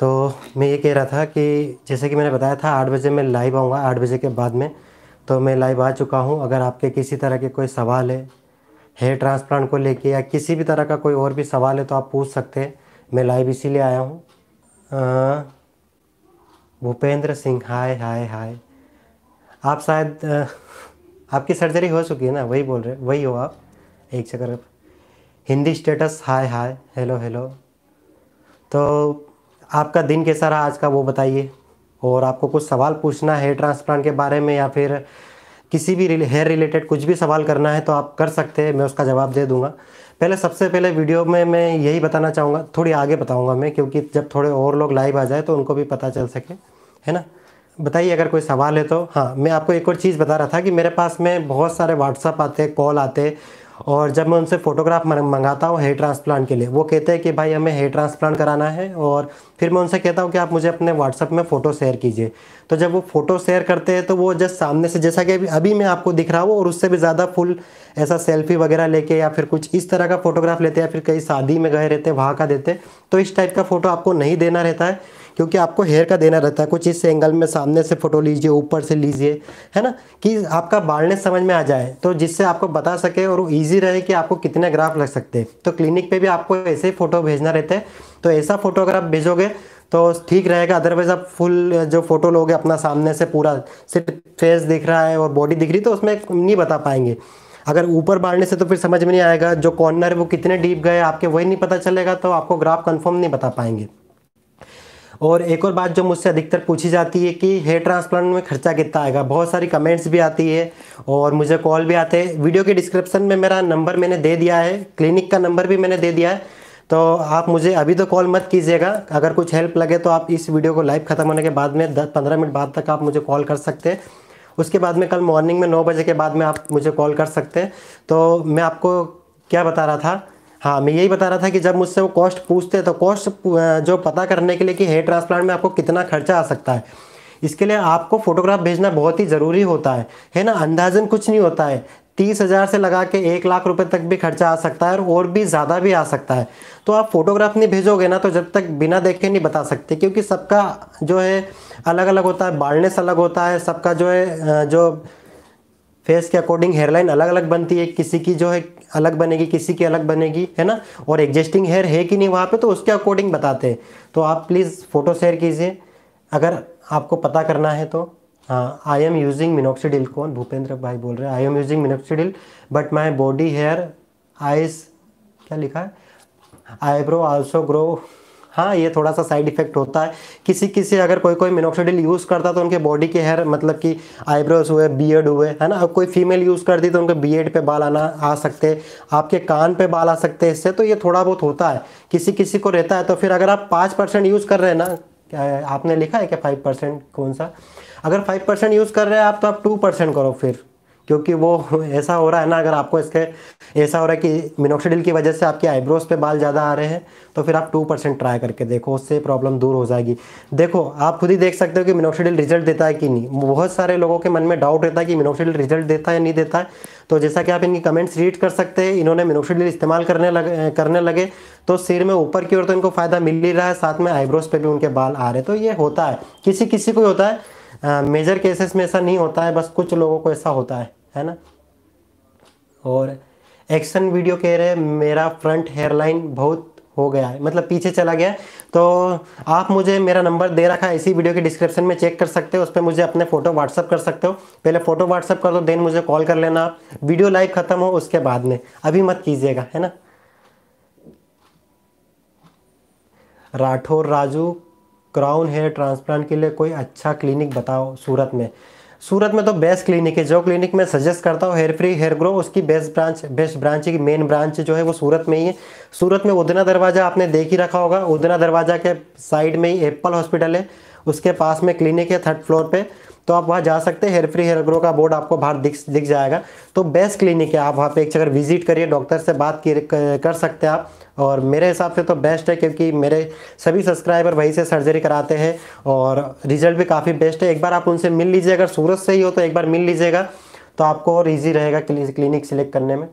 तो मैं ये कह रहा था कि जैसे कि मैंने बताया था आठ बजे मैं लाइव आऊँगा आठ बजे के बाद में तो मैं लाइव आ चुका हूँ अगर आपके किसी तरह के कोई सवाल है हेयर ट्रांसप्लांट को लेके या किसी भी तरह का कोई और भी सवाल है तो आप पूछ सकते हैं मैं लाइव इसीलिए आया हूँ भूपेंद्र सिंह हाय हाय हाय आप शायद आपकी सर्जरी हो चुकी है ना वही बोल रहे वही हो आप एक चक्कर Hindi status hi hi hello hello तो आपका दिन कैसा रहा आज का वो बताइए और आपको कुछ सवाल पूछना है ट्रांसप्लांट के बारे में या फिर किसी भी हेयर रिलेटेड कुछ भी सवाल करना है तो आप कर सकते हैं मैं उसका जवाब दे दूंगा पहले सबसे पहले वीडियो में मैं यही बताना चाहूँगा थोड़ी आगे बताऊँगा मैं क्योंकि जब थोड़े और लोग लाइव आ जाए तो उनको भी पता चल सके है ना बताइए अगर कोई सवाल है तो हाँ मैं आपको एक और चीज़ बता रहा था कि मेरे पास में बहुत सारे व्हाट्सअप आते कॉल आते और जब मैं उनसे फ़ोटोग्राफ मंगाता हूँ हेयर ट्रांसप्लांट के लिए वो कहते हैं कि भाई हमें हेयर ट्रांसप्लांट कराना है और फिर मैं उनसे कहता हूँ कि आप मुझे अपने व्हाट्सअप में फ़ोटो शेयर कीजिए तो जब वो फ़ोटो शेयर करते हैं तो वो जस्ट सामने से जैसा कि अभी मैं आपको दिख रहा हूँ और उससे भी ज़्यादा फुल ऐसा सेल्फी वगैरह लेके या फिर कुछ इस तरह का फ़ोटोग्राफ लेते हैं या फिर कहीं शादी में गए रहते हैं वहाँ का देते तो इस टाइप का फ़ोटो आपको नहीं देना रहता है क्योंकि आपको हेयर का देना रहता है कुछ इस एंगल में सामने से फ़ोटो लीजिए ऊपर से लीजिए है ना कि आपका बाढ़ने समझ में आ जाए तो जिससे आपको बता सके और ईजी रहे कि आपको कितने ग्राफ लग सकते हैं तो क्लिनिक पर भी आपको ऐसे ही फ़ोटो भेजना रहता है तो ऐसा फ़ोटो अगर आप भेजोगे तो ठीक रहेगा अदरवाइज़ आप फुल जो फ़ोटो लोगे अपना सामने से पूरा सिर्फ फेस दिख रहा है और बॉडी दिख रही तो उसमें नहीं बता पाएंगे अगर ऊपर बाढ़ने से तो फिर समझ में नहीं आएगा जो कॉर्नर है वो कितने डीप गए आपके वही नहीं पता चलेगा तो आपको ग्राफ कंफर्म नहीं बता पाएंगे और एक और बात जो मुझसे अधिकतर पूछी जाती है कि हेयर ट्रांसप्लांट में खर्चा कितना आएगा बहुत सारी कमेंट्स भी आती है और मुझे कॉल भी आते हैं वीडियो के डिस्क्रिप्शन में मेरा नंबर मैंने दे दिया है क्लिनिक का नंबर भी मैंने दे दिया है तो आप मुझे अभी तो कॉल मत कीजिएगा अगर कुछ हेल्प लगे तो आप इस वीडियो को लाइव ख़त्म होने के बाद में दस पंद्रह मिनट बाद तक आप मुझे कॉल कर सकते हैं उसके बाद में कल मॉर्निंग में नौ बजे के बाद में आप मुझे कॉल कर सकते हैं तो मैं आपको क्या बता रहा था हाँ मैं यही बता रहा था कि जब मुझसे वो कॉस्ट पूछते हैं तो कॉस्ट जो पता करने के लिए कि हेयर ट्रांसप्लांट में आपको कितना खर्चा आ सकता है इसके लिए आपको फोटोग्राफ भेजना बहुत ही ज़रूरी होता है है ना अंदाजन कुछ नहीं होता है तीस हज़ार से लगा के एक लाख रुपए तक भी खर्चा आ सकता है और और भी ज़्यादा भी आ सकता है तो आप फोटोग्राफ नहीं भेजोगे ना तो जब तक बिना देखे नहीं बता सकते क्योंकि सबका जो है अलग अलग होता है बाल्डनेस अलग होता है सबका जो है जो फेस के अकॉर्डिंग हेयरलाइन अलग अलग बनती है किसी की जो है अलग बनेगी किसी की अलग बनेगी है ना और एग्जिस्टिंग हेयर है कि नहीं वहाँ पे तो उसके अकॉर्डिंग बताते हैं तो आप प्लीज़ फ़ोटो शेयर कीजिए अगर आपको पता करना है तो हाँ आई एम यूजिंग मिनोक्सीडिल कौन भूपेंद्र भाई बोल रहे हैं I am using minoxidil but my body hair ice क्या लिखा है आईब्रो आल्सो ग्रो हाँ ये थोड़ा सा साइड इफेक्ट होता है किसी किसी अगर कोई कोई मिनोक्सोडिल यूज़ करता तो उनके बॉडी के हेयर मतलब कि आईब्रोज हुए बियड हुए है ना अब कोई फीमेल यूज़ कर दी तो उनके बियड पे बाल आना आ सकते आपके कान पे बाल आ सकते हैं इससे तो ये थोड़ा बहुत होता है किसी किसी को रहता है तो फिर अगर आप पाँच परसेंट यूज़ कर रहे हैं ना आपने लिखा है कि फाइव परसेंट कौन सा अगर फाइव परसेंट यूज़ कर रहे हैं आप तो आप टू परसेंट करो फिर क्योंकि वो ऐसा हो रहा है ना अगर आपको इसके ऐसा हो रहा है कि मिनोक्सीडिल की वजह से आपके आईब्रोज पे बाल ज़्यादा आ रहे हैं तो फिर आप टू परसेंट ट्राई करके देखो उससे प्रॉब्लम दूर हो जाएगी देखो आप खुद ही देख सकते हो कि मिनोक्सीडिल रिजल्ट देता है कि नहीं बहुत सारे लोगों के मन में डाउट रहता है कि मिनोक्सीडिल रिजल्ट देता है नहीं देता है तो जैसा कि आप इनकी कमेंट्स रीड कर सकते हैं इन्होंने मिनोक्सीडिल इस्तेमाल करने लगे करने लगे तो सिर में ऊपर की ओर तो इनको फ़ायदा मिल ही रहा है साथ में आईब्रोज पर भी उनके बाल आ रहे तो ये होता है किसी किसी को होता है मेजर केसेस में ऐसा नहीं होता है बस कुछ लोगों को ऐसा होता है है ना और एक्शन वीडियो कह रहे हैं मेरा फ्रंट हेयरलाइन बहुत हो गया है मतलब पीछे चला गया तो आप मुझे मेरा नंबर दे रखा है इसी वीडियो के डिस्क्रिप्शन में चेक कर सकते हो उस पर मुझे अपने फ़ोटो व्हाट्सअप कर सकते हो पहले फ़ोटो व्हाट्सअप कर दो देन मुझे कॉल कर लेना आप वीडियो लाइव ख़त्म हो उसके बाद में अभी मत कीजिएगा है ना Rathore Raju crown hair transplant के लिए कोई अच्छा क्लिनिक बताओ सूरत में सूरत में तो बेस्ट क्लिनिक है जो क्लिनिक मैं सजेस्ट करता हूँ हेयर फ्री हेयर ग्रो उसकी बेस्ट ब्रांच बेस्ट ब्रांच की मेन ब्रांच जो है वो सूरत में ही है सूरत में उदना दरवाज़ा आपने देख ही रखा होगा उदना दरवाज़ा के साइड में ही एप्पल हॉस्पिटल है उसके पास में क्लिनिक है थर्ड फ्लोर पर तो आप वहाँ जा सकते हैं हेयर फ्री हेयर ग्रो का बोर्ड आपको बाहर दिख दिख जाएगा तो बेस्ट क्लिनिक है आप वहाँ पे एक चक्कर विजिट करिए डॉक्टर से बात कर सकते हैं आप और मेरे हिसाब से तो बेस्ट है क्योंकि मेरे सभी सब्सक्राइबर वहीं से सर्जरी कराते हैं और रिजल्ट भी काफ़ी बेस्ट है एक बार आप उनसे मिल लीजिए अगर सूरत से ही हो तो एक बार मिल लीजिएगा तो आपको और ईजी रहेगा क्लिनिक सिलेक्ट करने में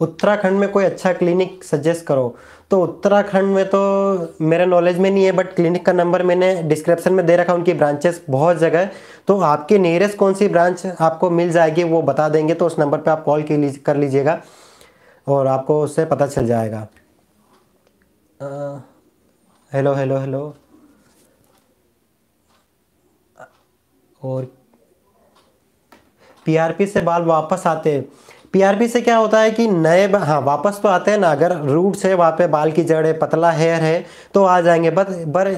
उत्तराखंड में कोई अच्छा क्लिनिक सजेस्ट करो तो उत्तराखंड में तो मेरे नॉलेज में नहीं है बट क्लिनिक का नंबर मैंने डिस्क्रिप्शन में दे रखा उनकी ब्रांचेस बहुत जगह है तो आपके नियरेस्ट कौन सी ब्रांच आपको मिल जाएगी वो बता देंगे तो उस नंबर पर आप कॉल कर लीजिएगा और आपको उससे पता चल जाएगा हेलो हेलो हेलो और पीआरपी से बाल वापस आते हैं पीआरपी से क्या होता है कि नए हाँ वापस तो आते हैं ना अगर रूट्स है वहाँ पे बाल की जड़ है पतला हेयर है तो आ जाएंगे बट पर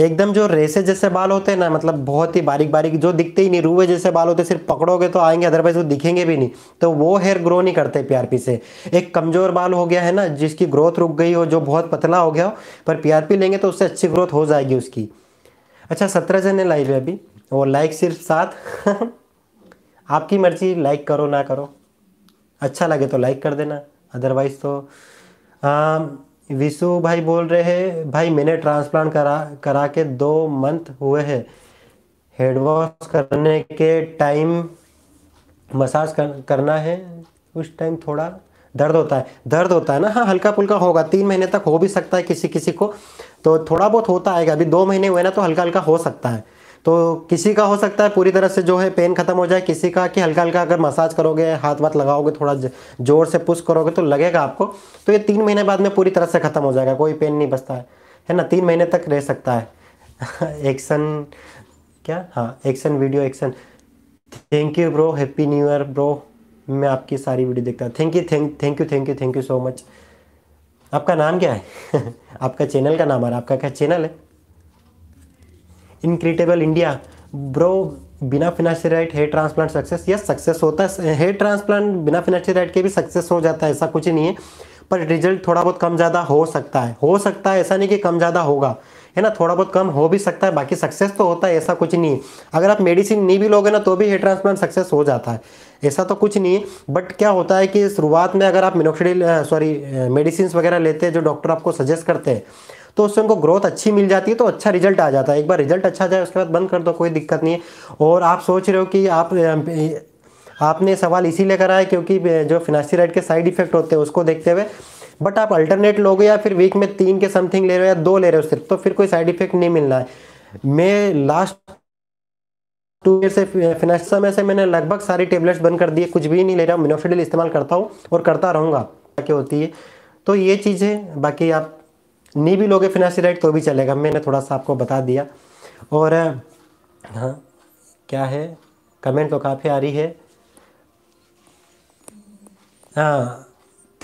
एकदम जो रेसे जैसे बाल होते हैं ना मतलब बहुत ही बारीक बारीक जो दिखते ही नहीं रूए जैसे बाल होते सिर्फ पकड़ोगे तो आएंगे अदरवाइज वो दिखेंगे भी नहीं तो वो हेयर ग्रो नहीं करते पीआरपी से एक कमज़ोर बाल हो गया है ना जिसकी ग्रोथ रुक गई हो जो बहुत पतला हो गया हो पर पीआरपी लेंगे तो उससे अच्छी ग्रोथ हो जाएगी उसकी अच्छा सत्रह जन लाइव है अभी और लाइक सिर्फ सात आपकी मर्ज़ी लाइक करो ना करो अच्छा लगे तो लाइक कर देना अदरवाइज़ तो विशु भाई बोल रहे हैं भाई मैंने ट्रांसप्लांट करा करा के दो मंथ हुए हैं हेड वॉश करने के टाइम मसाज कर, करना है उस टाइम थोड़ा दर्द होता है दर्द होता है ना हाँ हल्का फुल्का होगा तीन महीने तक हो भी सकता है किसी किसी को तो थोड़ा बहुत होता आएगा अभी दो महीने हुए ना तो हल्का हल्का हो सकता है तो किसी का हो सकता है पूरी तरह से जो है पेन खत्म हो जाए किसी का कि हल्का हल्का अगर मसाज करोगे हाथ वाथ लगाओगे थोड़ा जोर से पुश करोगे तो लगेगा आपको तो ये तीन महीने बाद में पूरी तरह से ख़त्म हो जाएगा कोई पेन नहीं बचता है है ना तीन महीने तक रह सकता है एक्शन क्या हाँ action video action thank you bro happy new year bro मैं आपकी सारी वीडियो देखता हूँ thank you thank thank you thank you thank you so much आपका नाम क्या है आपका चैनल का नाम है आपका क्या चैनल है इनक्रेडिबल इंडिया ब्रो बिना financial right hair transplant success yes success होता है हेयर ट्रांसप्लांट बिना फिनेंशियल राइट के भी सक्सेस हो जाता है ऐसा कुछ नहीं है पर रिजल्ट थोड़ा बहुत कम ज़्यादा हो सकता है हो सकता है ऐसा नहीं कि कम ज़्यादा होगा है ना थोड़ा बहुत कम हो भी सकता है बाकी सक्सेस तो होता है ऐसा कुछ नहीं है अगर आप मेडिसिन नहीं भी लोगे ना तो भी हेयर ट्रांसप्लांट सक्सेस हो जाता है ऐसा तो कुछ नहीं है बट क्या होता है कि शुरुआत में अगर आप मिनोक्सिडिल सॉरी मेडिसिन वगैरह लेते हैं जो डॉक्टर आपको सजेस्ट करते हैं तो उससे उनको ग्रोथ अच्छी मिल जाती है तो अच्छा रिजल्ट आ जाता है एक बार रिजल्ट अच्छा जाए उसके बाद बंद कर दो कोई दिक्कत नहीं है और आप सोच रहे हो कि आप आपने सवाल इसीलिए करा है क्योंकि जो फिनासीराइड के साइड इफेक्ट होते हैं उसको देखते हुए बट आप अल्टरनेट लोगे या फिर वीक में तीन के समथिंग ले रहे हो या दो ले रहे हो सिर्फ तो फिर कोई साइड इफेक्ट नहीं मिलना है मैं लास्ट टू ईयर से फिनाश में से मैंने लगभग सारी टेबलेट्स बंद कर दिए कुछ भी नहीं ले रहा हूँ मिनोफिडिल इस्तेमाल करता हूँ और करता रहूँगा क्या होती है तो ये चीज़ है बाकी आप नहीं भी लोगे फिनासी राइट तो भी चलेगा मैंने थोड़ा सा आपको बता दिया और हाँ क्या है कमेंट तो काफ़ी आ रही है हाँ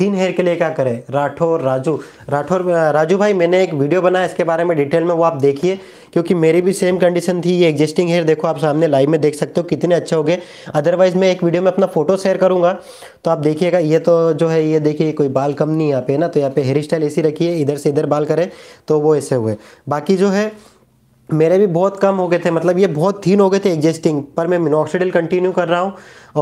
थिन हेयर के लिए क्या करें राठौर राजू राठौर राजू भाई मैंने एक वीडियो बनाया इसके बारे में डिटेल में वो आप देखिए क्योंकि मेरी भी सेम कंडीशन थी ये एग्जिस्टिंग हेयर देखो आप सामने लाइव में देख सकते हो कितने अच्छे हो गए अदरवाइज मैं एक वीडियो में अपना फोटो शेयर करूंगा तो आप देखिएगा ये तो जो है ये देखिए कोई बाल कम नहीं यहाँ पे ना तो यहाँ पे हेयर स्टाइल ऐसी रखिए इधर से इधर बाल करें तो वो ऐसे हुए बाकी जो है मेरे भी बहुत कम हो गए थे मतलब ये बहुत थीन हो गए थे एग्जिस्टिंग पर मैं मिनोक्सीडिल कंटिन्यू कर रहा हूँ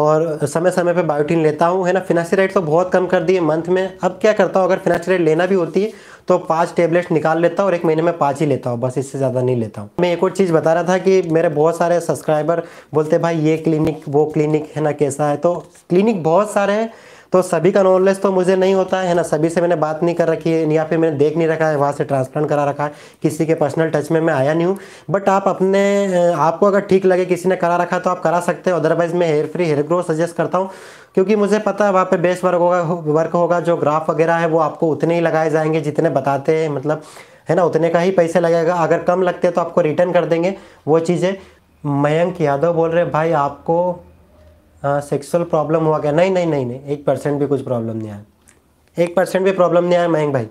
और समय समय पे बायोटिन लेता हूँ है ना फिनासीराइड तो बहुत कम कर दिए मंथ में अब क्या करता हूँ अगर फिनासीराइड लेना भी होती है तो पाँच टेबलेट्स निकाल लेता हूँ और एक महीने में पाँच ही लेता हूँ बस इससे ज़्यादा नहीं लेता हूँ मैं एक और चीज़ बता रहा था कि मेरे बहुत सारे सब्सक्राइबर बोलते भाई ये क्लिनिक वो क्लिनिक है ना कैसा है तो क्लिनिक बहुत सारे हैं तो सभी का नॉलेज तो मुझे नहीं होता है ना सभी से मैंने बात नहीं कर रखी है या फिर मैंने देख नहीं रखा है वहाँ से ट्रांसप्लांट करा रखा है किसी के पर्सनल टच में मैं आया नहीं हूँ बट आप अपने आपको अगर ठीक लगे किसी ने करा रखा तो आप करा सकते हो अदरवाइज मैं hair free hair growth suggest करता हूँ क्योंकि मुझे पता है वहाँ पे बेस्ट वर्क होगा वर्क होगा जो ग्राफ वगैरह है वो आपको उतने ही लगाए जाएंगे जितने बताते हैं मतलब है ना उतने का ही पैसे लगेगा अगर कम लगते हैं तो आपको रिटर्न कर देंगे वो चीज़ें मयंक यादव बोल रहे भाई आपको सेक्सुअल हाँ, प्रॉब्लम हुआ क्या नहीं नहीं नहीं नहीं एक परसेंट भी कुछ प्रॉब्लम नहीं आया एक परसेंट भी प्रॉब्लम नहीं आया मयंक भाई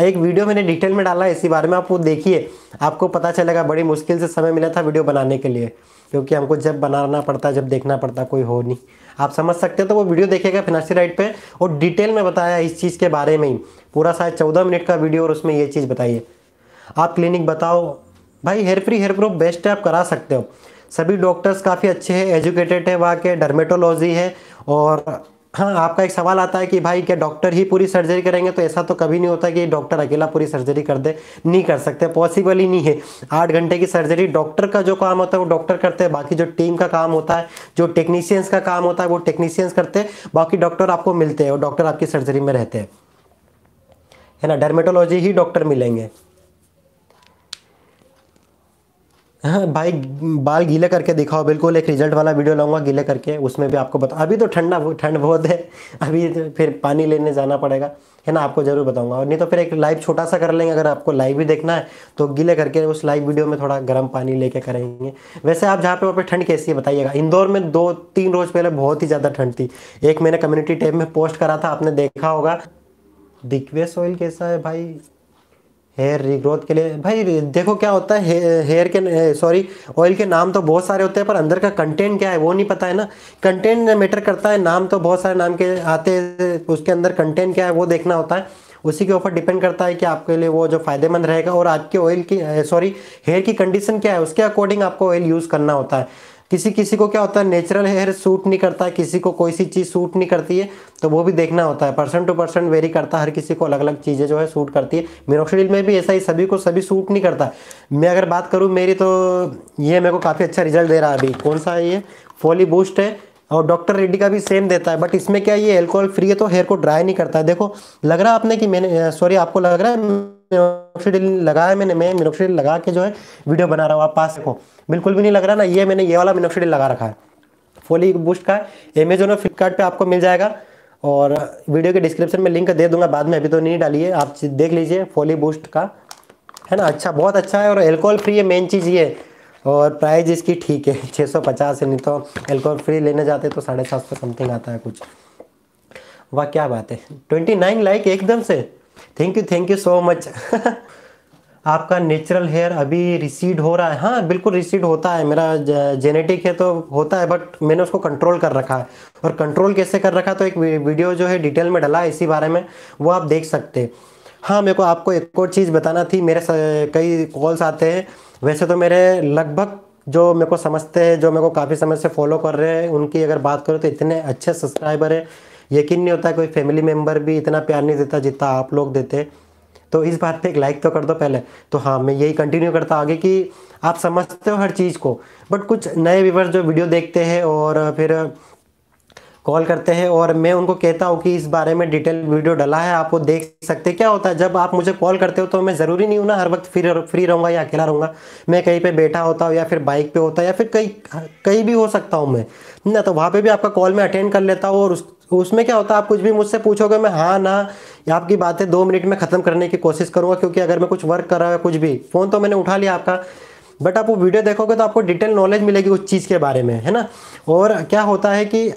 एक वीडियो मैंने डिटेल में डाला है इसी बारे में आप वो देखिए आपको पता चलेगा बड़ी मुश्किल से समय मिला था वीडियो बनाने के लिए क्योंकि हमको जब बनाना पड़ता जब देखना पड़ता कोई हो नहीं आप समझ सकते हो तो वो वीडियो देखेगा फिनाशी राइट पे और डिटेल में बताया इस चीज़ के बारे में ही पूरा शायद चौदह मिनट का वीडियो और उसमें ये चीज़ बताइए आप क्लिनिक बताओ भाई hair free hair pro best है आप करा सकते हो सभी डॉक्टर्स काफ़ी अच्छे हैं एजुकेटेड है वहाँ के डर्मेटोलॉजी है और हाँ आपका एक सवाल आता है कि भाई क्या डॉक्टर ही पूरी सर्जरी करेंगे तो ऐसा तो कभी नहीं होता कि डॉक्टर अकेला पूरी सर्जरी कर दे नहीं कर सकते पॉसिबल ही नहीं है आठ घंटे की सर्जरी डॉक्टर का जो काम होता है वो डॉक्टर करते हैं बाकी जो टीम का काम होता है जो टेक्नीशियंस का काम होता है वो टेक्नीशियंस करते हैं बाकी डॉक्टर आपको मिलते हैं और डॉक्टर आपकी सर्जरी में रहते हैं है ना डर्मेटोलॉजी ही डॉक्टर मिलेंगे हाँ भाई बाल गीले करके दिखाओ बिल्कुल एक रिजल्ट वाला वीडियो लाऊंगा गीले करके उसमें भी आपको बता अभी तो ठंडा ठंड बहुत है अभी तो फिर पानी लेने जाना पड़ेगा है ना आपको ज़रूर बताऊंगा और नहीं तो फिर एक लाइव छोटा सा कर लेंगे अगर आपको लाइव भी देखना है तो गीले करके उस लाइव वीडियो में थोड़ा गर्म पानी लेके करेंगे वैसे आप जहाँ पे वहाँ पर ठंड कैसी है बताइएगा इंदौर में दो तीन रोज़ पहले बहुत ही ज़्यादा ठंड थी एक मैंने कम्युनिटी टैब में पोस्ट करा था आपने देखा होगा दिग्वे सॉइल कैसा है भाई हेयर रीग्रोथ के लिए भाई देखो क्या होता है हेयर के सॉरी eh, ऑयल के नाम तो बहुत सारे होते हैं पर अंदर का कंटेंट क्या है वो नहीं पता है ना कंटेंट मैटर करता है नाम तो बहुत सारे नाम के आते हैं उसके अंदर कंटेंट क्या है वो देखना होता है उसी के ऊपर डिपेंड करता है कि आपके लिए वो जो फ़ायदेमंद रहेगा और आपके ऑयल की सॉरी eh, हेयर की कंडीशन क्या है उसके अकॉर्डिंग आपको ऑयल यूज़ करना होता है किसी किसी को क्या होता है नेचुरल हेयर सूट नहीं करता है किसी को कोई सी चीज़ सूट नहीं करती है तो वो भी देखना होता है पर्सन टू पर्सन वेरी करता है हर किसी को अलग अलग चीज़ें जो है सूट करती है मिनोक्सिडिल में भी ऐसा ही सभी को सभी सूट नहीं करता मैं अगर बात करूँ मेरी तो ये मेरे को काफ़ी अच्छा रिजल्ट दे रहा है अभी कौन सा है ये फोली बूस्ट है और डॉक्टर रेड्डी का भी सेम देता है बट इसमें क्या ये एल्कोहल फ्री है तो हेयर को ड्राई नहीं करता है देखो लग रहा है आपने कि मैंने सॉरी आपको लग रहा है मिनोक्सीडिल लगा है मैंने मैं मिनोक्सीडिल लगा के जो है वीडियो बना रहा हूँ आप पास देखो बिल्कुल भी नहीं लग रहा ना ये मैंने ये वाला मिनोक्सीडिल लगा रखा है फोली बूस्ट का अमेजोन और फ्लिपकार्ट आपको मिल जाएगा और वीडियो के डिस्क्रिप्शन में लिंक दे दूंगा बाद में अभी तो नहीं डालिए आप देख लीजिए फोली बूस्ट का है ना अच्छा बहुत अच्छा है और एल्कोहल फ्री है मेन चीज़ ये और प्राइस इसकी ठीक है छः पचास है नहीं तो एल्कोहल फ्री लेने जाते तो साढ़े सात सौ समथिंग आता है कुछ वाह क्या बात है ट्वेंटी नाइन लाइक एकदम से thank you thank you so much आपका नेचुरल हेयर अभी रिसीड हो रहा है हाँ बिल्कुल रिसीड होता है मेरा जेनेटिक है तो होता है बट मैंने उसको कंट्रोल कर रखा है और कंट्रोल कैसे कर रखा तो एक वीडियो जो है डिटेल में डला है इसी बारे में वो आप देख सकते हैं हाँ मेरे को आपको एक और चीज़ बताना थी मेरे कई कॉल्स आते हैं वैसे तो मेरे लगभग जो मेरे को समझते हैं जो मेरे को काफ़ी समय से फॉलो कर रहे हैं उनकी अगर बात करो तो इतने अच्छे सब्सक्राइबर है यकीन नहीं होता कोई फैमिली मेम्बर भी इतना प्यार नहीं देता जितना आप लोग देते तो इस बात पे एक लाइक तो कर दो पहले तो हाँ मैं यही कंटिन्यू करता आगे कि आप समझते हो हर चीज़ को बट कुछ नए व्यूवर्स जो वीडियो देखते हैं और फिर कॉल करते हैं और मैं उनको कहता हूँ कि इस बारे में डिटेल वीडियो डला है आप वो देख सकते क्या होता है जब आप मुझे कॉल करते हो तो मैं ज़रूरी नहीं हूँ ना हर वक्त फ्री फ्री रहूँगा या अकेला रहूँगा मैं कहीं पे बैठा होता हूँ या फिर बाइक पे होता या फिर कहीं कहीं भी हो सकता हूँ मैं ना तो वहाँ पे भी आपका कॉल मैं अटेंड कर लेता हूँ और उस तो उसमें क्या होता है आप कुछ भी मुझसे पूछोगे मैं हाँ ना या आपकी बातें दो मिनट में ख़त्म करने की कोशिश करूँगा क्योंकि अगर मैं कुछ वर्क कर रहा है कुछ भी फ़ोन तो मैंने उठा लिया आपका बट आप वो वीडियो देखोगे तो आपको डिटेल नॉलेज मिलेगी उस चीज़ के बारे में है ना और क्या होता है कि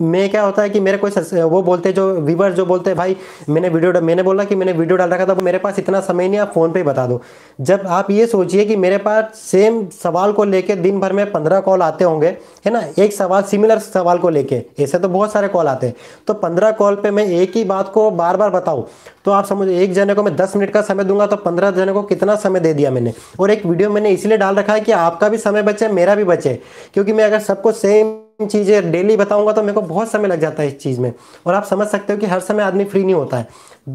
मैं क्या होता है कि मेरे कोई वो बोलते जो व्यूवर जो बोलते हैं भाई मैंने वीडियो मैंने बोला कि मैंने वीडियो डाल रखा था तो मेरे पास इतना समय नहीं आप फ़ोन पे बता दो जब आप ये सोचिए कि मेरे पास सेम सवाल को लेके दिन भर में पंद्रह कॉल आते होंगे है ना एक सवाल सिमिलर सवाल को लेके ऐसे तो बहुत सारे कॉल आते हैं तो पंद्रह कॉल पर मैं एक ही बात को बार बार बताऊँ तो आप समझो एक जने को मैं दस मिनट का समय दूंगा तो पंद्रह जने को कितना समय दे दिया मैंने और एक वीडियो मैंने इसलिए डाल रखा है कि आपका भी समय बचे मेरा भी बचे क्योंकि मैं अगर सबको सेम चीज़ें डेली बताऊंगा तो मेरे को बहुत समय लग जाता है इस चीज़ में और आप समझ सकते हो कि हर समय आदमी फ्री नहीं होता है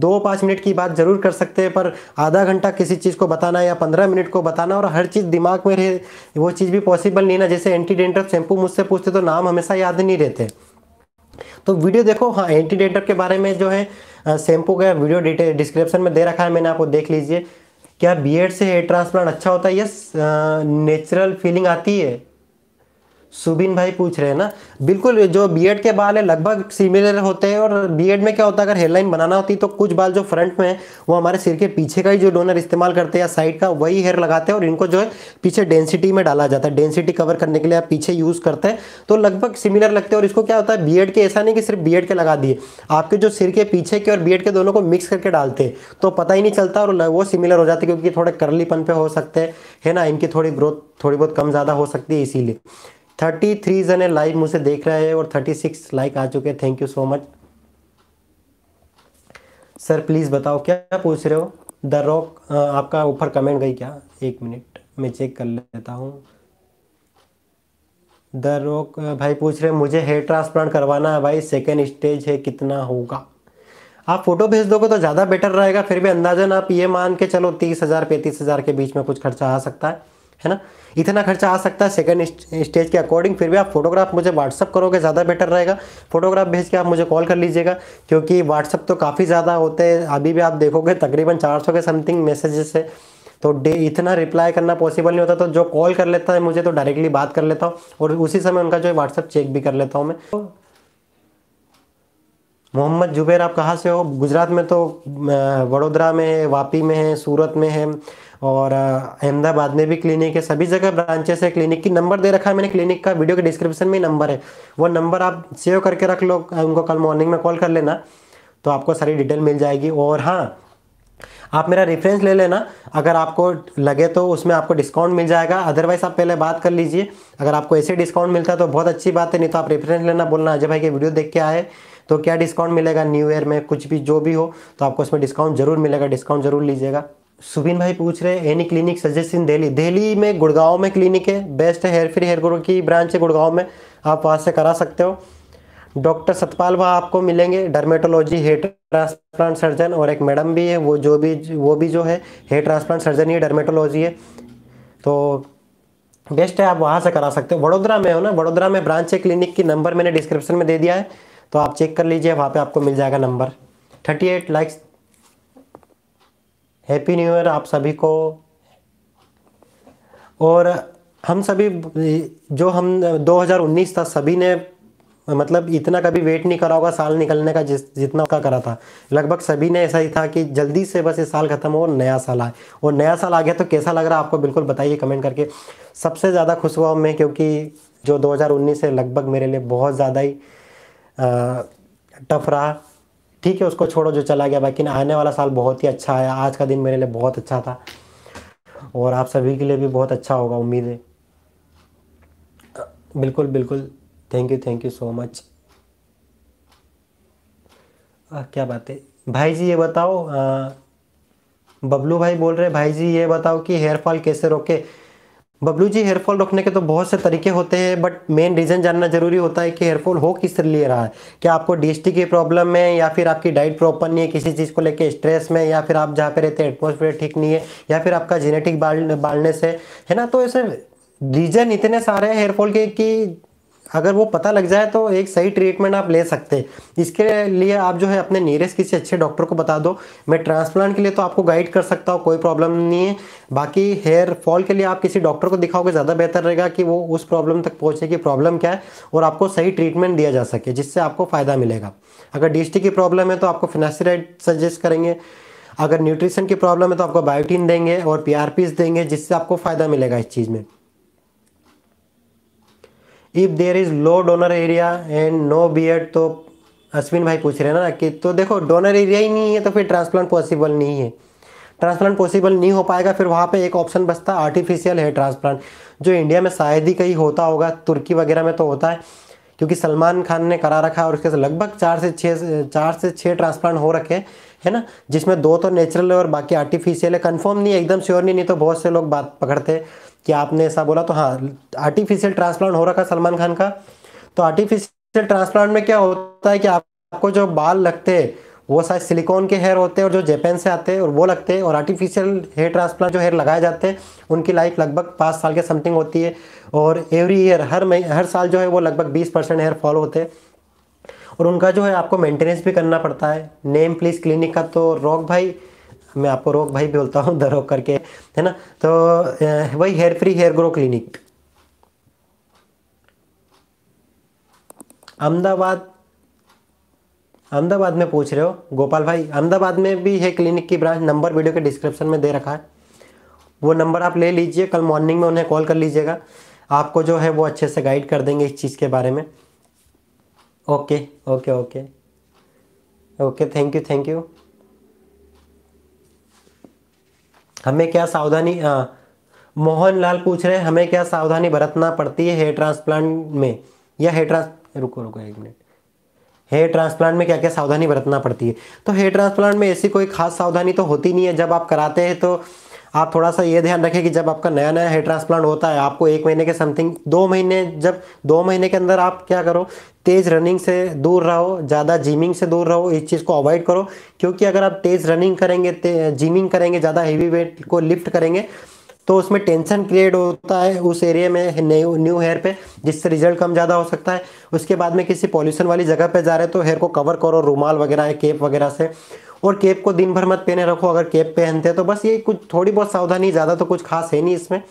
दो पाँच मिनट की बात ज़रूर कर सकते हैं पर आधा घंटा किसी चीज़ को बताना या पंद्रह मिनट को बताना और हर चीज़ दिमाग में रहे वो चीज़ भी पॉसिबल नहीं ना जैसे एंटी डेंटर शैम्पू मुझसे पूछते तो नाम हमेशा याद नहीं रहते तो वीडियो देखो हाँ एंटी डेंटर के बारे में जो है शैम्पू का वीडियो डिटेल डिस्क्रिप्शन में दे रखा है मैंने आपको देख लीजिए क्या बी से हेयर ट्रांसप्लांट अच्छा होता है यस नेचुरल फीलिंग आती है सुबिन भाई पूछ रहे हैं ना बिल्कुल जो बीएड के बाल है लगभग सिमिलर होते हैं और बीएड में क्या होता है अगर हेयरलाइन बनाना होती है तो कुछ बाल जो फ्रंट में है वो हमारे सिर के पीछे का ही जो डोनर इस्तेमाल करते हैं या साइड का वही हेयर लगाते हैं और इनको जो है पीछे डेंसिटी में डाला जाता है डेंसिटी कवर करने के लिए आप पीछे यूज़ करते हैं तो लगभग सिमिलर लगते हैं और इसको क्या होता है बी के ऐसा नहीं कि सिर्फ बी के लगा दिए आपके जो सिर के पीछे के और बी के दोनों को मिक्स करके डालते हैं तो पता ही नहीं चलता और वो सिमिलर हो जाते क्योंकि थोड़े करलीपन पे हो सकते हैं है ना इनकी थोड़ी ग्रोथ थोड़ी बहुत कम ज़्यादा हो सकती है इसीलिए थर्टी थ्री जने लाइव मुझे देख रहे हैं और थर्टी सिक्स लाइक आ चुके हैं thank you so much sir please बताओ क्या पूछ रहे हो द रॉक आपका ऊपर कमेंट गई क्या एक मिनट मैं चेक कर लेता हूँ द रॉक भाई पूछ रहे मुझे हेयर ट्रांसप्लांट करवाना है भाई सेकेंड स्टेज है कितना होगा आप फोटो भेज दोगे तो ज़्यादा बेटर रहेगा फिर भी अंदाजन आप ये मान के चलो तीस हज़ार पैंतीस हज़ार के बीच में कुछ खर्चा आ सकता है है ना इतना खर्चा आ सकता है सेकंड स्टेज के अकॉर्डिंग फिर भी आप फोटोग्राफ मुझे व्हाट्सअप करोगे ज़्यादा बेटर रहेगा फोटोग्राफ भेज के आप मुझे कॉल कर लीजिएगा क्योंकि व्हाट्सअप तो काफ़ी ज़्यादा होते हैं अभी भी आप देखोगे तकरीबन 400 के समथिंग मैसेजेस है तो डे इतना रिप्लाई करना पॉसिबल नहीं होता तो जो कॉल कर लेता है मुझे तो डायरेक्टली बात कर लेता हूँ और उसी समय उनका जो है व्हाट्सअप चेक भी कर लेता हूँ मैं मोहम्मद जुबैर आप कहाँ से हो गुजरात में तो वडोदरा में है वापी में है सूरत में है और अहमदाबाद में भी क्लिनिक है सभी जगह ब्रांचेस है क्लिनिक की नंबर दे रखा है मैंने क्लिनिक का वीडियो के डिस्क्रिप्शन में नंबर है वो नंबर आप सेव करके रख लो उनको कल मॉर्निंग में कॉल कर लेना तो आपको सारी डिटेल मिल जाएगी और हाँ आप मेरा रेफरेंस ले लेना अगर आपको लगे तो उसमें आपको डिस्काउंट मिल जाएगा अदरवाइज आप पहले बात कर लीजिए अगर आपको ऐसे डिस्काउंट मिलता है तो बहुत अच्छी बात है नहीं तो आप रेफरेंस लेना बोलना अजय भाई के वीडियो देख के आए तो क्या डिस्काउंट मिलेगा न्यू ईयर में कुछ भी जो भी हो तो आपको इसमें डिस्काउंट जरूर मिलेगा डिस्काउंट जरूर लीजिएगा सुबिन भाई पूछ रहे हैं any clinic suggest in Delhi Delhi में गुड़गांव में क्लिनिक है बेस्ट है हेयर फ्री हेयर ग्रो की ब्रांच है गुड़गांव में आप वहाँ से करा सकते हो डॉक्टर सतपाल वहाँ आपको मिलेंगे डर्मेटोलॉजी हेयर ट्रांसप्लांट सर्जन और एक मैडम भी है वो जो भी वो भी जो है हेयर ट्रांसप्लांट सर्जन ही डर्मेटोलॉजी है तो बेस्ट है आप वहाँ से करा सकते हो वडोदरा में हो ना वडोदरा में ब्रांच है क्लिनिक की नंबर मैंने डिस्क्रिप्शन में दे दिया है तो आप चेक कर लीजिए वहाँ पे आपको मिल जाएगा number thirty eight likes happy new year आप सभी को और हम सभी जो हम 2019 था सभी ने मतलब इतना कभी वेट नहीं करा होगा साल निकलने का जिस जितना का करा था लगभग सभी ने ऐसा ही था कि जल्दी से बस ये साल ख़त्म हो और नया साल आए और नया साल आ गया तो कैसा लग रहा है आपको बिल्कुल बताइए कमेंट करके सबसे ज़्यादा खुश हुआ हूँ मैं क्योंकि जो 2019 है लगभग मेरे लिए बहुत ज़्यादा ही टफ रहा ठीक है उसको छोड़ो जो चला गया बाकी आने वाला साल बहुत ही अच्छा आया आज का दिन मेरे लिए बहुत अच्छा था और आप सभी के लिए भी बहुत अच्छा होगा उम्मीद है बिल्कुल बिल्कुल thank you thank you so much आ, क्या बात है भाई जी ये बताओ आ, बबलू भाई बोल रहे भाई जी ये बताओ कि हेयर फॉल कैसे रोके बबलू जी हेयरफॉल रोकने के तो बहुत से तरीके होते हैं बट मेन रीज़न जानना जरूरी होता है कि हेयरफॉल हो किस लिए रहा है क्या आपको डीएसटी की प्रॉब्लम है या फिर आपकी डाइट प्रॉपर नहीं है किसी चीज़ को लेके स्ट्रेस में या फिर आप जहाँ पे रहते हैं एटमोसफेयर ठीक नहीं है या फिर आपका जेनेटिक बाल बालनेस है है ना तो ऐसे रीज़न इतने सारे हेयरफॉल के कि अगर वो पता लग जाए तो एक सही ट्रीटमेंट आप ले सकते हैं इसके लिए आप जो है अपने नियरेस्ट किसी अच्छे डॉक्टर को बता दो मैं ट्रांसप्लांट के लिए तो आपको गाइड कर सकता हूँ कोई प्रॉब्लम नहीं है बाकी हेयर फॉल के लिए आप किसी डॉक्टर को दिखाओगे ज़्यादा बेहतर रहेगा कि वो उस प्रॉब्लम तक पहुँचे कि प्रॉब्लम क्या है और आपको सही ट्रीटमेंट दिया जा सके जिससे आपको फ़ायदा मिलेगा अगर डी की प्रॉब्लम है तो आपको फिनासीराइड सजेस्ट करेंगे अगर न्यूट्रिशन की प्रॉब्लम है तो आपको बायोटीन देंगे और पी देंगे जिससे आपको फ़ायदा मिलेगा इस चीज़ में if there is low donor area and no beard तो अश्विन भाई पूछ रहे हैं ना कि तो देखो डोनर एरिया ही नहीं है तो फिर ट्रांसप्लांट पॉसिबल नहीं है ट्रांसप्लांट पॉसिबल नहीं हो पाएगा फिर वहाँ पे एक ऑप्शन बचता आर्टिफिशियल है ट्रांसप्लांट जो इंडिया में शायद ही कहीं होता होगा तुर्की वगैरह में तो होता है क्योंकि सलमान खान ने करा रखा है और उसके लगभग चार से छः चार से छः ट्रांसप्लांट हो रखे हैं है ना जिसमें दो तो नेचुरल है और बाकी आर्टिफिशियल है कन्फर्म नहीं एकदम श्योर नहीं नहीं तो बहुत से लोग बात पकड़ते कि आपने ऐसा बोला तो हाँ आर्टिफिशियल ट्रांसप्लांट हो रहा था सलमान खान का तो आर्टिफिशियल ट्रांसप्लांट में क्या होता है कि आपको जो बाल लगते हैं वो शायद सिलिकॉन के हेयर होते हैं और जो जापान से आते हैं और वो लगते हैं और आर्टिफिशियल हेयर ट्रांसप्लांट जो हेयर लगाए जाते हैं उनकी लाइफ लगभग पाँच साल के समथिंग होती है और एवरी ईयर हर मई हर साल जो है वो लगभग बीस परसेंट हेयर फॉल होते हैं और उनका जो है आपको मेंटेनेंस भी करना पड़ता है नेम प्लीज़ क्लिनिक का तो रोक भाई मैं आपको रोक भाई बोलता हूँ दरोक करके है ना तो वही hair free hair grow clinic Ahmedabad Ahmedabad में पूछ रहे हो गोपाल भाई अहमदाबाद में भी है क्लिनिक की ब्रांच नंबर वीडियो के डिस्क्रिप्शन में दे रखा है वो नंबर आप ले लीजिए कल मॉर्निंग में उन्हें कॉल कर लीजिएगा आपको जो है वो अच्छे से गाइड कर देंगे इस चीज़ के बारे में okay okay okay okay thank you thank you हमें क्या सावधानी आ, मोहन लाल पूछ रहे हैं हमें क्या सावधानी बरतना पड़ती है हेयर ट्रांसप्लांट में या हेयर ट्रांस रुको रुको एक मिनट हेयर ट्रांसप्लांट में क्या क्या सावधानी बरतना पड़ती है तो हेयर ट्रांसप्लांट में ऐसी कोई खास सावधानी तो होती नहीं है जब आप कराते हैं तो आप थोड़ा सा ये ध्यान रखें कि जब आपका नया नया हेयर ट्रांसप्लांट होता है आपको एक महीने के समथिंग दो महीने जब दो महीने के अंदर आप क्या करो तेज़ रनिंग से दूर रहो ज़्यादा जिमिंग से दूर रहो इस चीज़ को अवॉइड करो क्योंकि अगर आप तेज़ रनिंग करेंगे जिमिंग करेंगे ज़्यादा हेवी वेट को लिफ्ट करेंगे तो उसमें टेंशन क्रिएट होता है उस एरिया में न्यू न्यू हेयर पे जिससे रिजल्ट कम ज़्यादा हो सकता है उसके बाद में किसी पॉल्यूशन वाली जगह पे जा रहे हैं तो हेयर को कवर करो रूमाल वगैरह केप वगैरह से और केप को दिन भर मत पहने रखो अगर केप पहनते तो बस ये कुछ थोड़ी बहुत सावधानी ज़्यादा तो कुछ खास है नहीं इसमें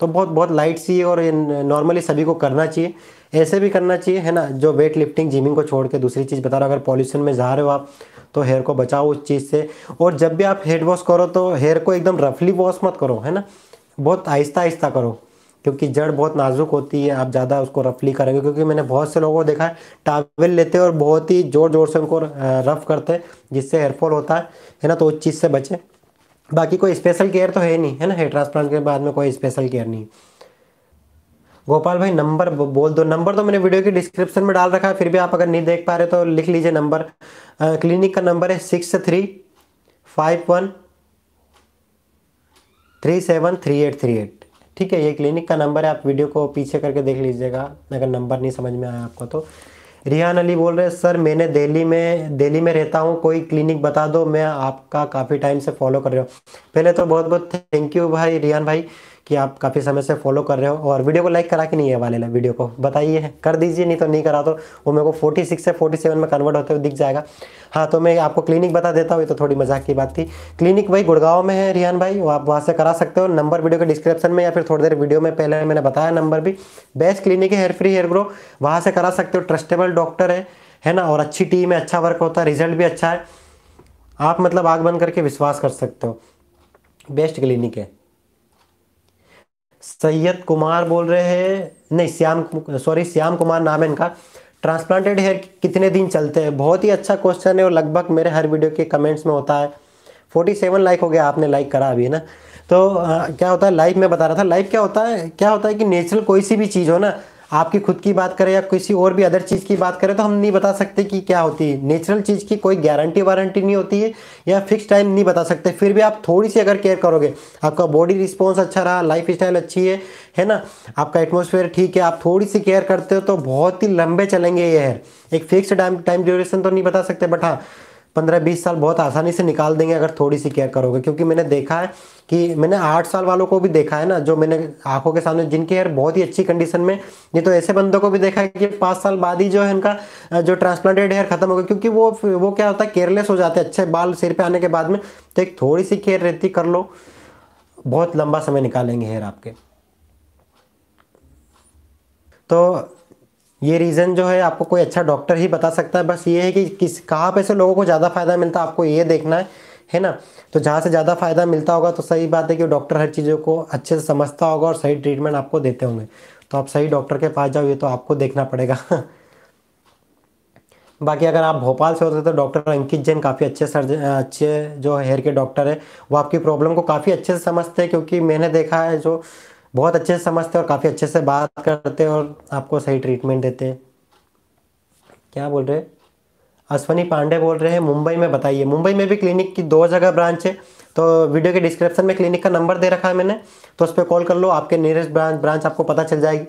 तो बहुत बहुत लाइट सी और नॉर्मली सभी को करना चाहिए ऐसे भी करना चाहिए है ना जो वेट लिफ्टिंग जिमिंग को छोड़ के दूसरी चीज़ बता रहा अगर पॉल्यूशन में जा रहे हो आप तो हेयर को बचाओ उस चीज़ से और जब भी आप हेड वॉश करो तो हेयर को एकदम रफली वॉश मत करो है ना बहुत आहिस्ता आहिस्ता करो क्योंकि जड़ बहुत नाजुक होती है आप ज़्यादा उसको रफली करेंगे क्योंकि मैंने बहुत से लोगों को देखा है टावेल लेते हैं और बहुत ही जोर जोर से उनको रफ करते हैं जिससे हेयरफॉल होता है है ना तो उस चीज़ से बचे बाकी कोई स्पेशल केयर तो है नहीं है ना हेयर ट्रांसप्लांट के बाद में कोई स्पेशल केयर नहीं गोपाल भाई नंबर बोल दो नंबर तो मैंने वीडियो के डिस्क्रिप्शन में डाल रखा है फिर भी आप अगर नहीं देख पा रहे तो लिख लीजिए नंबर क्लिनिक का नंबर है six three five one three seven three eight three eight ठीक है ये क्लिनिक का नंबर है आप वीडियो को पीछे करके देख लीजिएगा अगर नंबर नहीं समझ में आया आपको तो रिहान अली बोल रहे सर मैंने दिल्ली में दिल्ली में रहता हूँ कोई क्लिनिक बता दो मैं आपका काफ़ी टाइम से फॉलो कर रहा हूँ पहले तो बहुत बहुत थैंक यू भाई रिहान भाई कि आप काफ़ी समय से फॉलो कर रहे हो और वीडियो को लाइक करा कि नहीं है वाले वीडियो को बताइए कर दीजिए नहीं तो नहीं करा तो वो मेरे को 46 से 47 में कन्वर्ट होते हुए दिख जाएगा हाँ तो मैं आपको क्लिनिक बता देता हूँ ये तो थोड़ी मजाक की बात थी क्लिनिक भाई गुड़गांव में है रिहान भाई वो आप वहाँ से करा सकते हो नंबर वीडियो के डिस्क्रिप्शन में या फिर थोड़ी देर वीडियो में पहले मैंने बताया नंबर भी बेस्ट क्लिनिक है हेयर फ्री हेयर ग्रो वहाँ से करा सकते हो ट्रस्टेबल डॉक्टर है है ना और अच्छी टीम है अच्छा वर्क होता है रिजल्ट भी अच्छा है आप मतलब आग बंद करके विश्वास कर सकते हो बेस्ट क्लिनिक है सैयद कुमार बोल रहे हैं नहीं श्याम सॉरी श्याम कुमार नाम है इनका ट्रांसप्लांटेड हेयर कितने दिन चलते हैं बहुत ही अच्छा क्वेश्चन है और लगभग मेरे हर वीडियो के कमेंट्स में होता है फोर्टी सेवन लाइक हो गया आपने लाइक करा अभी है ना तो आ, क्या होता है लाइफ में बता रहा था लाइफ क्या होता है क्या होता है कि नेचुरल कोई सी भी चीज़ हो ना आपकी खुद की बात करें या किसी और भी अदर चीज़ की बात करें तो हम नहीं बता सकते कि क्या होती है नेचुरल चीज़ की कोई गारंटी वारंटी नहीं होती है या फिक्स टाइम नहीं बता सकते फिर भी आप थोड़ी सी अगर केयर करोगे आपका बॉडी रिस्पॉन्स अच्छा रहा लाइफ स्टाइल अच्छी है है ना आपका एटमोसफेयर ठीक है आप थोड़ी सी केयर करते हो तो बहुत ही लंबे चलेंगे ये है एक फिक्स टाइम टाइम ड्यूरेशन तो नहीं बता सकते बट हाँ पंद्रह बीस साल बहुत आसानी से निकाल देंगे अगर थोड़ी सी केयर करोगे क्योंकि मैंने देखा है कि मैंने आठ साल वालों को भी देखा है ना जो मैंने आंखों के सामने जिनकी हेयर बहुत ही अच्छी कंडीशन में ये तो ऐसे बंदों को भी देखा है कि पाँच साल बाद ही जो है इनका जो ट्रांसप्लांटेड हेयर खत्म हो गया क्योंकि वो वो क्या होता है केयरलेस हो जाते हैं अच्छे बाल सिर पर आने के बाद में तो एक थोड़ी सी केयर रहती कर लो बहुत लंबा समय निकालेंगे हेयर आपके तो ये रीज़न जो है आपको कोई अच्छा डॉक्टर ही बता सकता है बस ये है कि किस कहाँ पे से लोगों को ज़्यादा फ़ायदा मिलता है आपको ये देखना है है ना तो जहाँ से ज़्यादा फ़ायदा मिलता होगा तो सही बात है कि डॉक्टर हर चीज़ों को अच्छे से समझता होगा और सही ट्रीटमेंट आपको देते होंगे तो आप सही डॉक्टर के पास जाओ ये तो आपको देखना पड़ेगा बाकी अगर आप भोपाल से होते तो डॉक्टर अंकित जैन काफ़ी अच्छे सर्जन अच्छे जो हेयर के डॉक्टर है वो आपकी प्रॉब्लम को काफ़ी अच्छे से समझते हैं क्योंकि मैंने देखा है जो बहुत अच्छे से समझते हैं और काफ़ी अच्छे से बात करते और आपको सही ट्रीटमेंट देते हैं क्या बोल रहे हैं अश्वनी पांडे बोल रहे हैं मुंबई में बताइए मुंबई में भी क्लिनिक की दो जगह ब्रांच है तो वीडियो के डिस्क्रिप्शन में क्लिनिक का नंबर दे रखा है मैंने तो उस पर कॉल कर लो आपके नियरेस्ट ब्रांच ब्रांच आपको पता चल जाएगी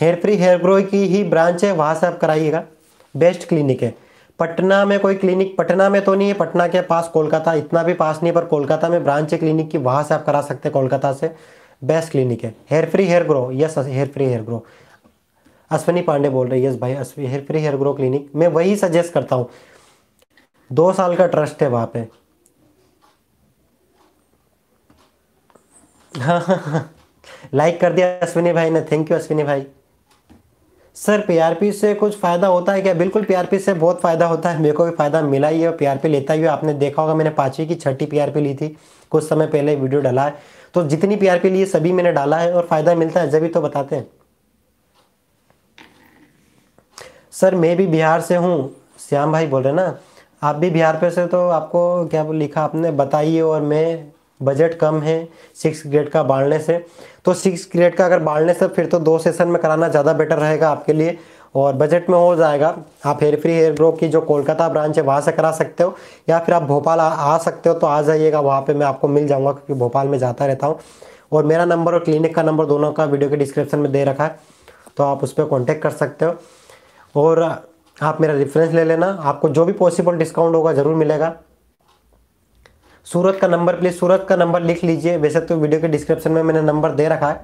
हेयर फ्री हेयर ग्रो की ही ब्रांच है वहाँ से आप कराइएगा बेस्ट क्लिनिक है पटना में कोई क्लिनिक पटना में तो नहीं है पटना के पास कोलकाता इतना भी पास नहीं है पर कोलकाता में ब्रांच है क्लिनिक की वहाँ से आप करा सकते हैं कोलकाता से बेस्ट क्लिनिक है hair free hair grow yes hair free hair grow Ashwini Pandey बोल रही है यस भाई hair free hair grow clinic मैं वही सजेस्ट करता हूँ दो साल का ट्रस्ट है वहाँ पे लाइक कर दिया अश्विनी भाई ने थैंक यू अश्विनी भाई सर पीआरपी से कुछ फ़ायदा होता है क्या बिल्कुल पीआरपी से बहुत फ़ायदा होता है मेरे को भी फ़ायदा मिला ही है पीआरपी लेता ही है आपने देखा होगा मैंने पाँचवीं की छठी पीआरपी ली थी कुछ समय पहले वीडियो डाला है तो जितनी पी आर पी लिए सभी मैंने डाला है और फ़ायदा मिलता है जब तो बताते हैं सर मैं भी बिहार से हूँ श्याम भाई बोल रहे ना आप भी बिहार पे से तो आपको क्या लिखा आपने बताइए और मैं बजट कम है सिक्स ग्रेड का बाढ़ने से तो सिक्स ग्रेड का अगर बाढ़ने से फिर तो दो सेशन में कराना ज़्यादा बेटर रहेगा आपके लिए और बजट में हो जाएगा आप हेयर फ्री हेयर ग्रो की जो कोलकाता ब्रांच है वहाँ से करा सकते हो या फिर आप भोपाल आ, आ सकते हो तो आ जाइएगा वहाँ पे मैं आपको मिल जाऊँगा क्योंकि भोपाल में जाता रहता हूँ और मेरा नंबर और क्लिनिक का नंबर दोनों का वीडियो के डिस्क्रिप्शन में दे रखा है तो आप उस पर कॉन्टेक्ट कर सकते हो और आप मेरा रेफरेंस ले लेना आपको जो भी पॉसिबल डिस्काउंट होगा ज़रूर मिलेगा सूरत का नंबर प्लीज़ सूरत का नंबर लिख लीजिए वैसे तो वीडियो के डिस्क्रिप्शन में मैंने नंबर दे रखा है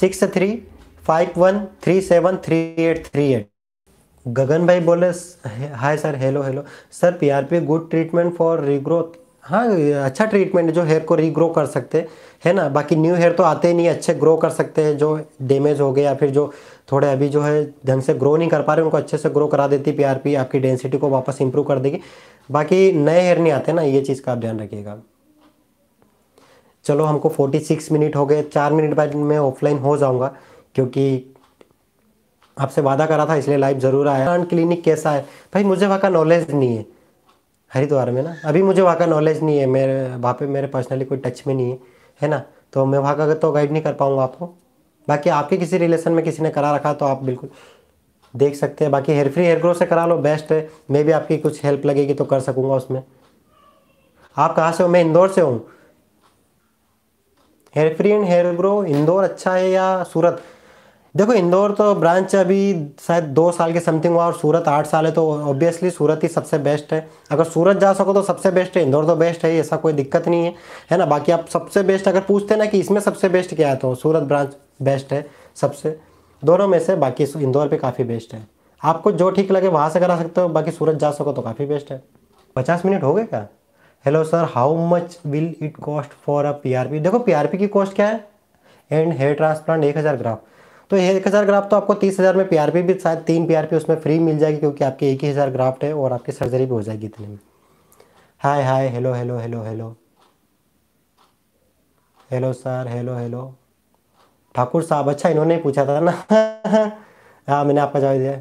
six three five one three seven three eight three eight Gagan भाई बोले hi sir hello hello sir PRP good treatment for regrowth हाँ अच्छा ट्रीटमेंट है जो हेयर को रीग्रो कर सकते है ना बाकी न्यू हेयर तो आते ही नहीं अच्छे ग्रो कर सकते हैं जो डैमेज हो गए या फिर जो थोड़े अभी जो है ढंग से ग्रो नहीं कर पा रहे उनको अच्छे से ग्रो करा देती पीआरपी आपकी डेंसिटी को वापस इंप्रूव कर देगी बाकी नए हेयर नहीं आते ना ये चीज़ का आप ध्यान रखिएगा चलो हमको 46 मिनट हो गए चार मिनट बाद मैं ऑफलाइन हो जाऊँगा क्योंकि आपसे वादा करा था इसलिए लाइव ज़रूर आया प्लांट क्लिनिक कैसा है भाई मुझे वहाँ का नॉलेज नहीं है हरिद्वार में ना अभी मुझे वहाँ का नॉलेज नहीं है मेरे वहाँ पे मेरे पर्सनली कोई टच में नहीं है है ना तो मैं वहाँ का तो गाइड नहीं कर पाऊँगा आपको बाकी आपके किसी रिलेशन में किसी ने करा रखा तो आप बिल्कुल देख सकते हैं बाकी हेयर फ्री हेयर ग्रो से करा लो बेस्ट है मे भी आपकी कुछ हेल्प लगेगी तो कर सकूँगा उसमें आप कहाँ से हो मैं इंदौर से हूँ hair free and hair grow Indore अच्छा है या सूरत देखो इंदौर तो ब्रांच अभी शायद दो साल के समथिंग हुआ और सूरत आठ साल है तो ऑब्वियसली सूरत ही सबसे बेस्ट है अगर सूरत जा सको तो सबसे बेस्ट है इंदौर तो बेस्ट है ऐसा कोई दिक्कत नहीं है है ना बाकी आप सबसे बेस्ट अगर पूछते ना कि इसमें सबसे बेस्ट क्या है तो सूरत ब्रांच बेस्ट है सबसे दोनों में से बाकी इंदौर पर काफ़ी बेस्ट है आपको जो ठीक लगे वहाँ से करा सकते हो बाकी सूरत जा सको तो काफ़ी बेस्ट है पचास मिनट हो गए क्या hello sir how much will it cost for a P देखो पी की कॉस्ट क्या है एंड हेयर ट्रांसप्लांट एक हज़ार ग्राम तो एक हज़ार ग्राफ्ट तो आपको तीस हज़ार में पीआरपी भी शायद तीन पीआरपी उसमें फ्री मिल जाएगी क्योंकि आपकी एक ही हज़ार ग्राफ्ट है और आपकी सर्जरी भी हो जाएगी इतने में hi hi hello hello hello hello hello sir hello hello Thakur साहब अच्छा इन्होंने पूछा था ना हाँ मैंने आपका जवाब दिया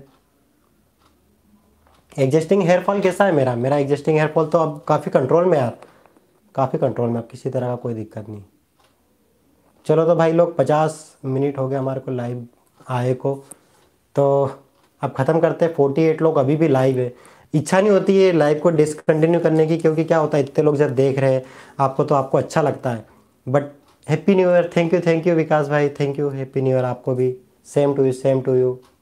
एग्जिस्टिंग हेयरफॉल कैसा है मेरा मेरा एग्जिस्टिंग हेयरफॉल तो अब काफ़ी कंट्रोल में है आप काफ़ी कंट्रोल में आप किसी तरह का कोई दिक्कत नहीं चलो तो भाई लोग पचास मिनट हो गए हमारे को लाइव आए को तो अब ख़त्म करते हैं फोर्टी एट लोग अभी भी लाइव है इच्छा नहीं होती है लाइव को डिसकंटिन्यू करने की क्योंकि क्या होता है इतने लोग जब देख रहे हैं आपको तो आपको अच्छा लगता है but happy new year thank you thank you Vikas भाई thank you happy new year आपको भी same to you same to you